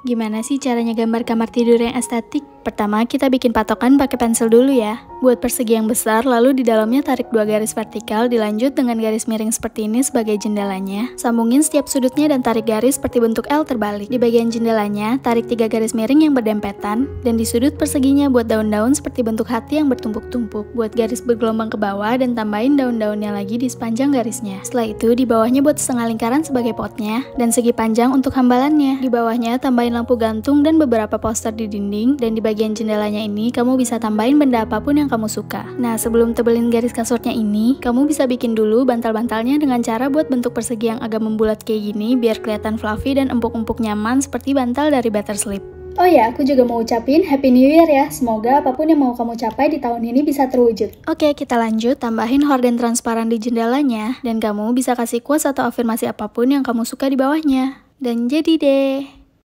Gimana sih caranya gambar kamar tidur yang estetik? Pertama, kita bikin patokan pakai pensil dulu ya. Buat persegi yang besar, lalu di dalamnya tarik dua garis vertikal, dilanjut dengan garis miring seperti ini sebagai jendelanya. Sambungin setiap sudutnya dan tarik garis seperti bentuk L terbalik. Di bagian jendelanya, tarik tiga garis miring yang berdempetan, dan di sudut perseginya buat daun-daun seperti bentuk hati yang bertumpuk-tumpuk. Buat garis bergelombang ke bawah dan tambahin daun-daunnya lagi di sepanjang garisnya. Setelah itu, di bawahnya buat setengah lingkaran sebagai potnya, dan segi panjang untuk hambalannya. Di bawahnya, tambahin lampu gantung dan beberapa poster di dinding, dan di bagian jendelanya ini, kamu bisa tambahin benda apapun yang yang kamu suka. Nah, sebelum tebelin garis kasurnya ini, kamu bisa bikin dulu bantal-bantalnya dengan cara buat bentuk persegi yang agak membulat kayak gini biar kelihatan fluffy dan empuk-empuk nyaman seperti bantal dari Better Sleep. Oh ya, aku juga mau ucapin Happy New Year ya. Semoga apapun yang mau kamu capai di tahun ini bisa terwujud. Oke, kita lanjut. Tambahin horden transparan di jendelanya. Dan kamu bisa kasih quotes atau afirmasi apapun yang kamu suka di bawahnya. Dan jadi deh.